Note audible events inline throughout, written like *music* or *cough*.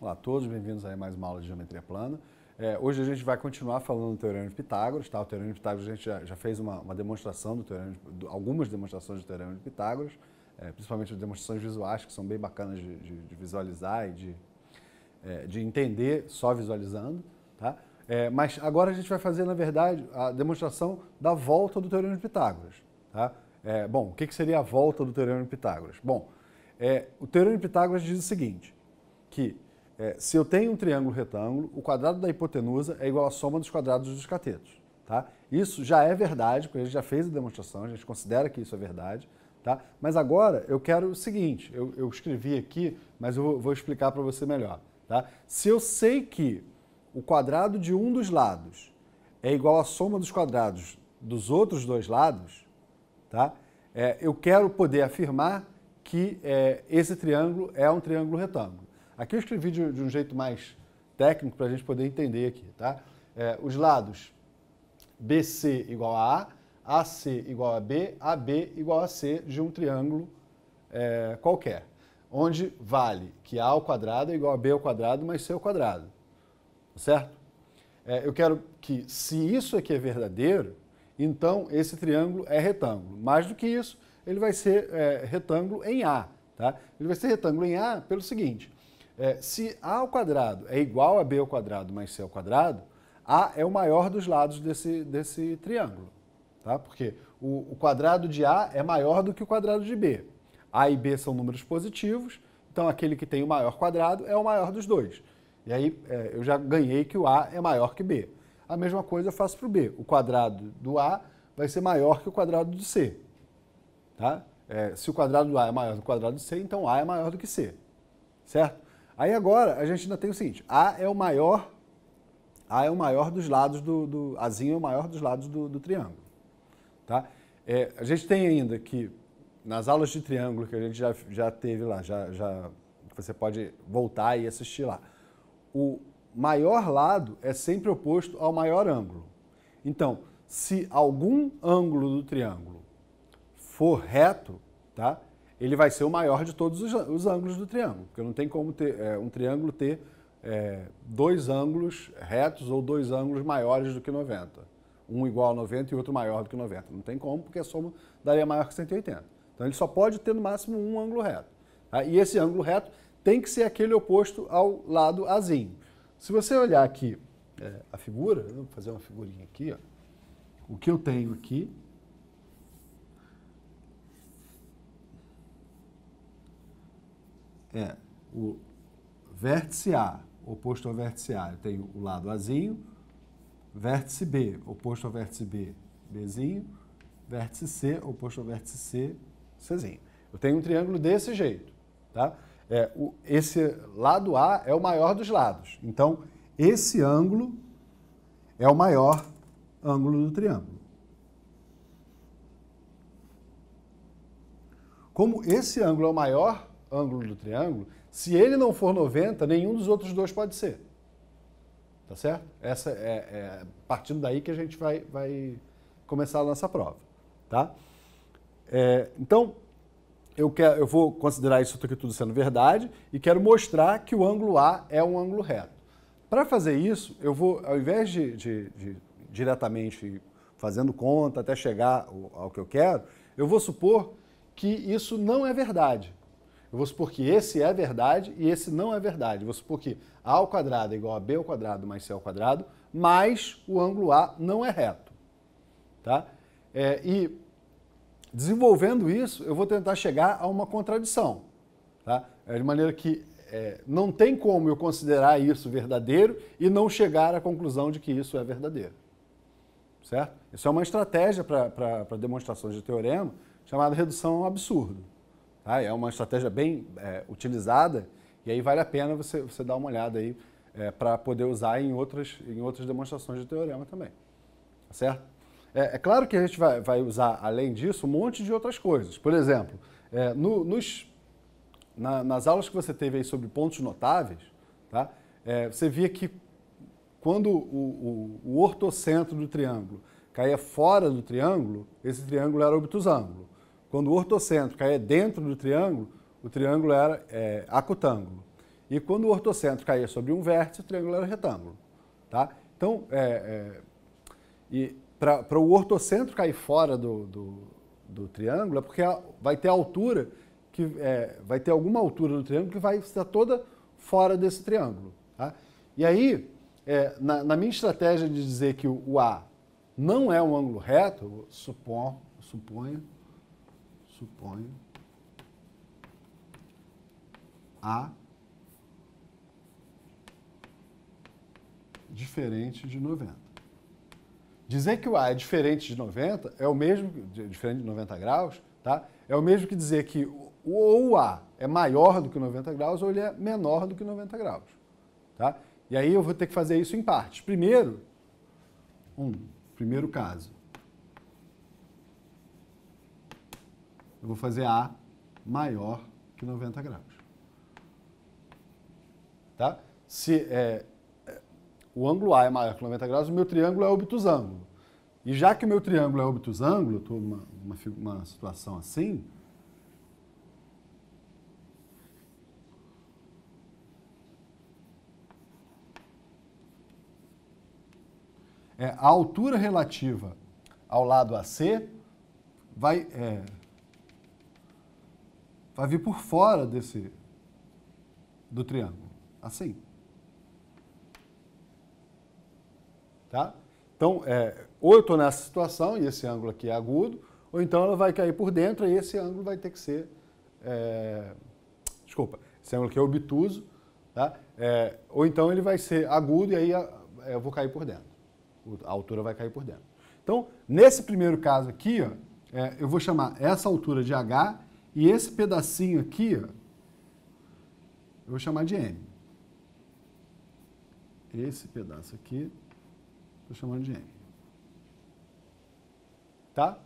Olá a todos, bem-vindos a mais uma aula de geometria plana. É, hoje a gente vai continuar falando do Teorema de Pitágoras, tá? O Teorema de Pitágoras a gente já, já fez uma, uma, demonstração do Teorema, de, do, algumas demonstrações do Teorema de Pitágoras, é, principalmente demonstrações visuais que são bem bacanas de, de, de visualizar e de, é, de entender só visualizando, tá? É, mas agora a gente vai fazer, na verdade, a demonstração da volta do Teorema de Pitágoras, tá? É, bom, o que, que, seria a volta do Teorema de Pitágoras? Bom, é, o Teorema de Pitágoras diz o seguinte, que é, se eu tenho um triângulo retângulo, o quadrado da hipotenusa é igual à soma dos quadrados dos catetos. Tá? Isso já é verdade, porque a gente já fez a demonstração, a gente considera que isso é verdade. Tá? Mas agora eu quero o seguinte, eu, eu escrevi aqui, mas eu vou, explicar para você melhor. Tá? Se eu sei que o quadrado de um dos lados é igual à soma dos quadrados dos outros dois lados, tá? É, eu quero poder afirmar que é, esse triângulo é um triângulo retângulo. Aqui eu escrevi de, de um jeito mais técnico para a gente poder entender aqui, tá? É, os lados BC igual a A, AC igual a B, AB igual a C de um triângulo é, qualquer, onde vale que A ao quadrado é igual a B ao quadrado mais C ao quadrado, certo? É, eu quero que, se isso aqui é verdadeiro, então esse triângulo é retângulo. Mais do que isso, ele vai ser é, retângulo em A. Tá? Ele vai ser retângulo em A pelo seguinte, é, se A ao quadrado é igual a B ao quadrado mais C ao quadrado, A é o maior dos lados desse, desse triângulo, tá? Porque o, o quadrado de A é maior do que o quadrado de B. A e B são números positivos, então aquele que tem o maior quadrado é o maior dos dois. E aí é, eu já ganhei que o A é maior que B. A mesma coisa eu faço para o B. O quadrado do A vai ser maior que o quadrado do C. Tá? É, se o quadrado do A é maior do que o quadrado do C, então A é maior do que C. Certo? Aí agora a gente ainda tem o seguinte: A é o maior, A é o maior dos lados do, do Azinho é o maior dos lados do, do triângulo, tá? É, a gente tem ainda que nas aulas de triângulo que a gente já, já teve lá, já, já você pode voltar e assistir lá. O maior lado é sempre oposto ao maior ângulo. Então, se algum ângulo do triângulo for reto, tá? ele vai ser o maior de todos os, os ângulos do triângulo, porque não tem como ter, é, um triângulo ter é, dois ângulos retos ou dois ângulos maiores do que 90. Um igual a 90 e outro maior do que 90. Não tem como, porque a soma daria maior que 180. Então ele só pode ter no máximo um ângulo reto. Tá? E esse ângulo reto tem que ser aquele oposto ao lado azinho. Se você olhar aqui é, a figura, vou fazer uma figurinha aqui, ó. o que eu tenho aqui é o vértice A, oposto ao vértice A, eu tenho o lado Azinho, vértice B, oposto ao vértice B, Bzinho, vértice C, oposto ao vértice C, Czinho. Eu tenho um triângulo desse jeito, tá? É, o, esse lado A é o maior dos lados, então esse ângulo é o maior ângulo do triângulo. Como esse ângulo é o maior ângulo do triângulo, se ele não for 90, nenhum dos outros dois pode ser. Tá certo? Essa é, é partindo daí que a gente vai, vai começar a nossa prova. Tá? É, então, eu, quero, eu vou considerar isso aqui tudo sendo verdade e quero mostrar que o ângulo A é um ângulo reto. Para fazer isso, eu vou, ao invés de, de, de diretamente fazendo conta até chegar ao, ao que eu quero, eu vou supor que isso não é verdade. Eu vou supor que esse é verdade e esse não é verdade. Eu vou supor que A ao quadrado é igual a B ao quadrado mais C ao quadrado, mas o ângulo A não é reto. Tá? É, e desenvolvendo isso, eu vou tentar chegar a uma contradição. Tá? É de maneira que é, não tem como eu considerar isso verdadeiro e não chegar à conclusão de que isso é verdadeiro. Certo? Isso é uma estratégia para demonstrações de teorema chamada redução ao absurdo. Tá? É uma estratégia bem é, utilizada e aí vale a pena você, você dar uma olhada aí é, para poder usar em outras, em outras demonstrações de teorema também. Tá certo? É, é, claro que a gente vai, vai usar, além disso, um monte de outras coisas. Por exemplo, é, no, nos, na, nas aulas que você teve aí sobre pontos notáveis, tá? É, você via que quando o, o, o ortocentro do triângulo caía fora do triângulo, esse triângulo era obtusângulo. Quando o ortocentro caía dentro do triângulo, o triângulo era é, acutângulo. E quando o ortocentro caía sobre um vértice, o triângulo era retângulo. Tá? Então, é, é para o ortocentro cair fora do, do, do triângulo, é porque vai ter altura, que é, vai ter alguma altura do triângulo que vai estar toda fora desse triângulo. Tá? E aí, é, na, na, minha estratégia de dizer que o, o A não é um ângulo reto, suponho, suponho suponho, A diferente de 90. Dizer que o A é diferente de 90 é o mesmo, diferente de 90 graus, tá? É o mesmo que dizer que ou o A é maior do que 90 graus ou ele é menor do que 90 graus, tá? E aí eu vou ter que fazer isso em partes. Primeiro, um primeiro caso, eu vou fazer A maior que 90 graus. Tá? Se é, é, o ângulo A é maior que 90 graus, o meu triângulo é obtusângulo. E já que o meu triângulo é obtusângulo, estou numa uma, uma situação assim, é, a altura relativa ao lado AC vai, é, vai vir por fora desse do triângulo, assim. Tá? Então, é, ou eu estou nessa situação e esse ângulo aqui é agudo, ou então ela vai cair por dentro e esse ângulo vai ter que ser, é, desculpa, esse ângulo aqui é obtuso, tá? É, ou então ele vai ser agudo e aí é, eu vou cair por dentro, a altura vai cair por dentro. Então, nesse primeiro caso aqui, ó, é, eu vou chamar essa altura de H e esse pedacinho aqui, ó, eu vou chamar de M. Esse pedaço aqui, estou chamando de M. Tá?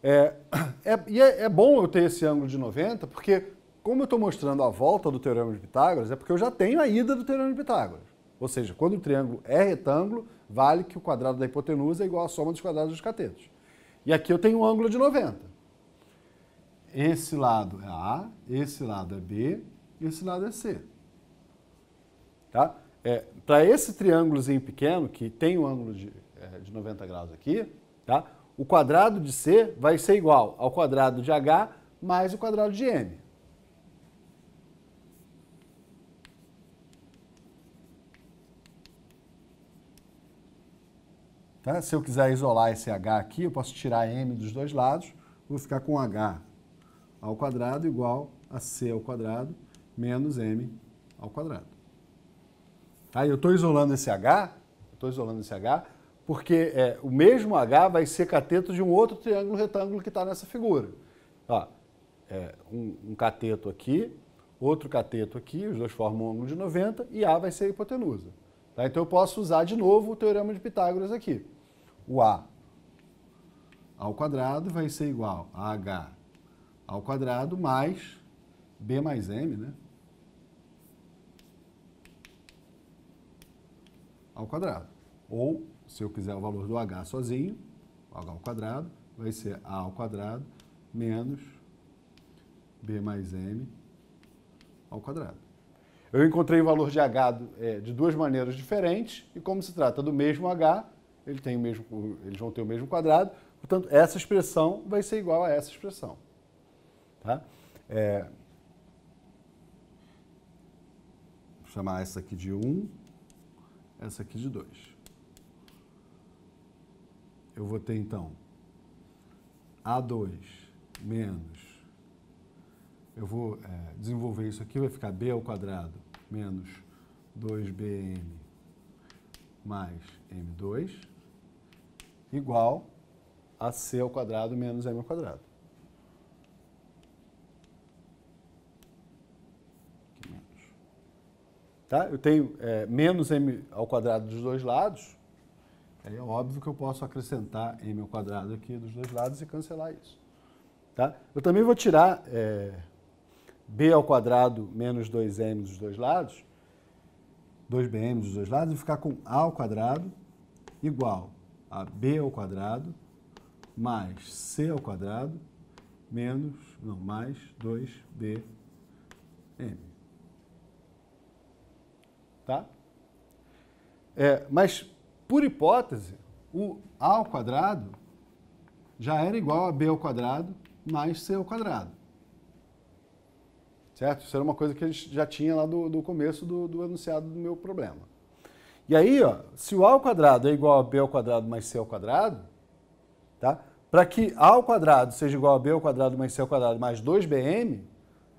É, *clears throat* é, é, é bom eu ter esse ângulo de 90, porque como eu estou mostrando a volta do Teorema de Pitágoras, é porque eu já tenho a ida do Teorema de Pitágoras. Ou seja, quando o triângulo é retângulo, vale que o quadrado da hipotenusa é igual à soma dos quadrados dos catetos. E aqui eu tenho um ângulo de 90 esse lado é A, esse lado é B, esse lado é C. Tá? É, Para esse triângulozinho pequeno, que tem um ângulo de, é, de 90 graus aqui, tá? o quadrado de C vai ser igual ao quadrado de H mais o quadrado de M. Tá? Se eu quiser isolar esse H aqui, eu posso tirar M dos dois lados, vou ficar com H ao quadrado igual a c ao quadrado menos m ao quadrado. aí tá? Eu estou isolando esse h, estou isolando esse h, porque é, o mesmo h vai ser cateto de um outro triângulo retângulo que está nessa figura. Ó, é, um, um cateto aqui, outro cateto aqui, os dois formam um ângulo de 90 e a vai ser a hipotenusa. Tá? Então eu posso usar de novo o teorema de Pitágoras aqui. O a ao quadrado vai ser igual a h ao quadrado mais b mais m, né? Ao quadrado. Ou, se eu quiser o valor do h sozinho, h ao quadrado, vai ser a ao quadrado menos b mais m ao quadrado. Eu encontrei o valor de h é, de duas maneiras diferentes, e como se trata do mesmo h, ele tem o mesmo, eles vão ter o mesmo quadrado, portanto, essa expressão vai ser igual a essa expressão. Tá? É... Vou chamar essa aqui de 1, um, essa aqui de 2. Eu vou ter, então, A2 menos... Eu vou é, desenvolver isso aqui, vai ficar B ao quadrado menos 2BM mais M2 igual a C ao quadrado menos M ao quadrado. Tá? Eu tenho é, menos m ao quadrado dos dois lados, aí é óbvio que eu posso acrescentar m ao quadrado aqui dos dois lados e cancelar isso. Tá? Eu também vou tirar é, b ao quadrado menos 2m dos dois lados, 2bm dos dois lados, e ficar com a ao quadrado igual a b ao quadrado mais c ao quadrado menos, não, mais 2bm. Tá? É, mas, por hipótese, o A ao quadrado já era igual a B ao quadrado mais C ao quadrado. Certo? Isso era uma coisa que a gente já tinha lá do, do começo do, do enunciado do meu problema. E aí, ó, se o A ao quadrado é igual a B ao quadrado mais C ao quadrado, tá? para que A ao quadrado seja igual a B ao quadrado mais C ao quadrado mais 2BM,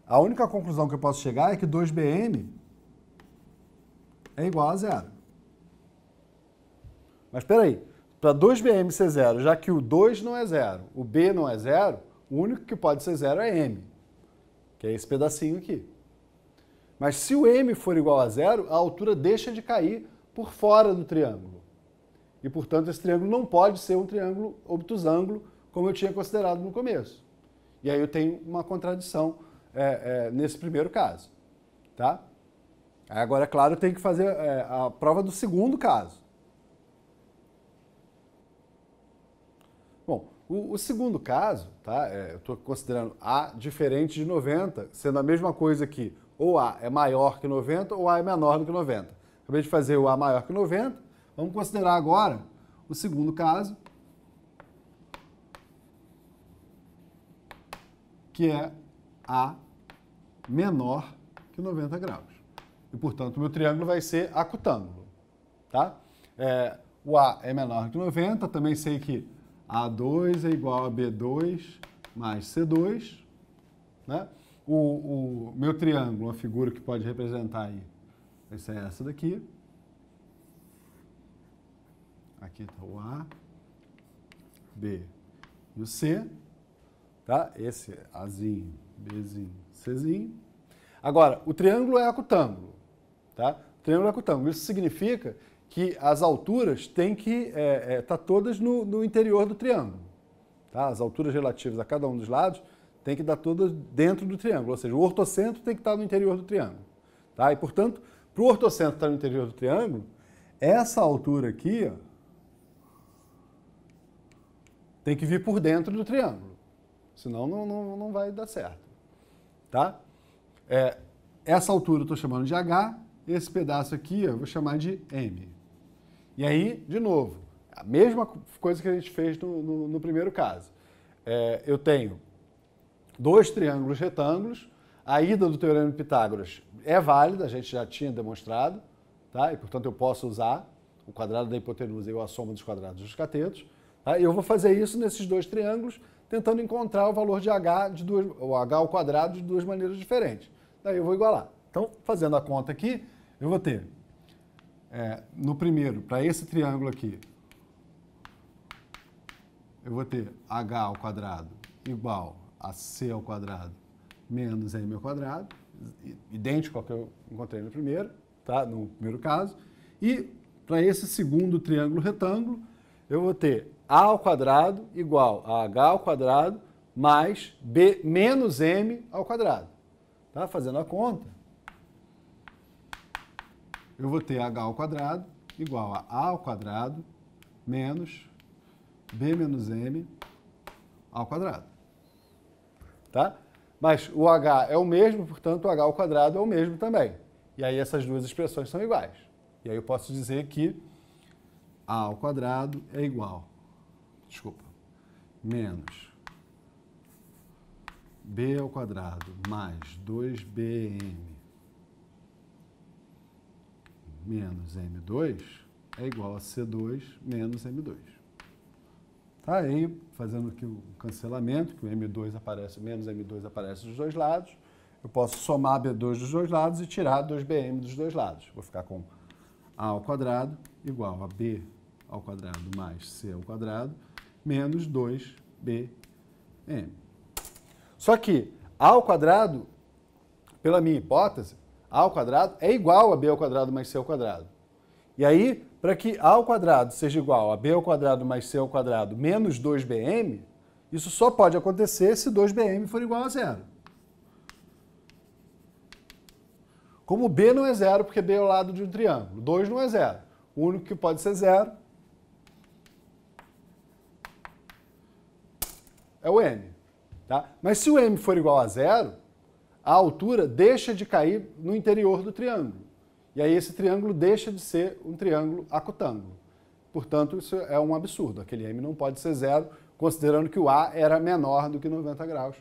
a única conclusão que eu posso chegar é que 2BM é igual a zero. Mas espera aí, para 2BM ser zero, já que o 2 não é zero, o B não é zero, o único que pode ser zero é M, que é esse pedacinho aqui. Mas se o M for igual a zero, a altura deixa de cair por fora do triângulo. E, portanto, esse triângulo não pode ser um triângulo obtusângulo, como eu tinha considerado no começo. E aí eu tenho uma contradição é, é, nesse primeiro caso. Tá? Agora, é claro, tem que fazer é, a prova do segundo caso. Bom, o, o segundo caso, tá? É, eu estou considerando A diferente de 90, sendo a mesma coisa que ou A é maior que 90 ou A é menor do que 90. Acabei de fazer o A maior que 90, vamos considerar agora o segundo caso, que é A menor que 90 graus. E, portanto, o meu triângulo vai ser acutângulo. Tá? É, o A é menor que 90, também sei que A2 é igual a B2 mais C2. Né? O, o meu triângulo, uma figura que pode representar aí, vai ser é essa daqui. Aqui está o A, B e o C. Tá? Esse é Azinho, Bzinho, Czinho. Agora, o triângulo é acutângulo. Tá? Triângulo ecotango. Isso significa que as alturas têm que estar é, é, tá todas no, no, interior do triângulo. Tá? As alturas relativas a cada um dos lados têm que estar todas dentro do triângulo, ou seja, o ortocentro tem que estar no interior do triângulo. Tá? E, portanto, para o ortocentro estar no interior do triângulo, essa altura aqui ó, tem que vir por dentro do triângulo, senão não, não, não vai dar certo. Tá? É, essa altura eu estou chamando de H, esse pedaço aqui eu vou chamar de M. E aí, de novo, a mesma coisa que a gente fez no, no, no primeiro caso. É, eu tenho dois triângulos retângulos, a ida do teorema de Pitágoras é válida, a gente já tinha demonstrado, tá? e portanto eu posso usar o quadrado da hipotenusa e a soma dos quadrados dos catetos. Tá? E eu vou fazer isso nesses dois triângulos, tentando encontrar o valor de h, de duas, o h ao quadrado de duas maneiras diferentes. Daí eu vou igualar. Então, fazendo a conta aqui, eu vou ter, é, no primeiro, para esse triângulo aqui, eu vou ter h ao quadrado igual a c ao quadrado menos m ao quadrado, idêntico ao que eu encontrei no primeiro, tá? no primeiro caso. E para esse segundo triângulo retângulo, eu vou ter a ao quadrado igual a h ao quadrado mais b menos m ao quadrado. Tá? Fazendo a conta, eu vou ter h ao quadrado igual a a ao quadrado menos b menos m ao quadrado. Tá? Mas o h é o mesmo, portanto, o h ao quadrado é o mesmo também. E aí essas duas expressões são iguais. E aí eu posso dizer que a ao quadrado é igual, desculpa, menos b ao quadrado mais 2bm menos M2 é igual a C2 menos M2. Tá aí, fazendo aqui o cancelamento, que o M2 aparece, menos M2 aparece dos dois lados. Eu posso somar B2 dos dois lados e tirar 2BM dos dois lados. Vou ficar com A ao quadrado igual a B ao quadrado mais C ao quadrado menos 2BM. Só que A ao quadrado, pela minha hipótese, a ao quadrado é igual a B ao quadrado mais C ao quadrado. E aí, para que A ao quadrado seja igual a B ao quadrado mais C ao quadrado menos 2BM, isso só pode acontecer se 2BM for igual a zero. Como B não é zero, porque B é o lado de um triângulo. 2 não é zero. O único que pode ser zero é o M. Tá? Mas se o M for igual a zero, a altura deixa de cair no interior do triângulo. E aí esse triângulo deixa de ser um triângulo acutângulo. Portanto, isso é um absurdo. Aquele M não pode ser zero, considerando que o A era menor do que 90 graus,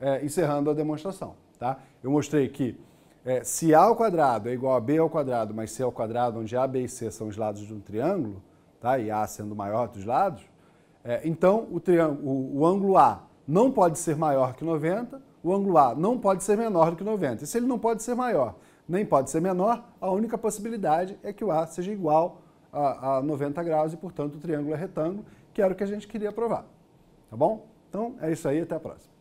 é, encerrando a demonstração. Tá? Eu mostrei que é, se A ao quadrado é igual a B ao quadrado mais C ao quadrado, onde A, B e C são os lados de um triângulo, tá? e A sendo maior dos lados, é, então o, o, o ângulo A não pode ser maior que 90 o ângulo A não pode ser menor do que 90. E se ele não pode ser maior, nem pode ser menor, a única possibilidade é que o A seja igual a, a 90 graus e, portanto, o triângulo é retângulo, que era o que a gente queria provar. Tá bom? Então, é isso aí, até a próxima.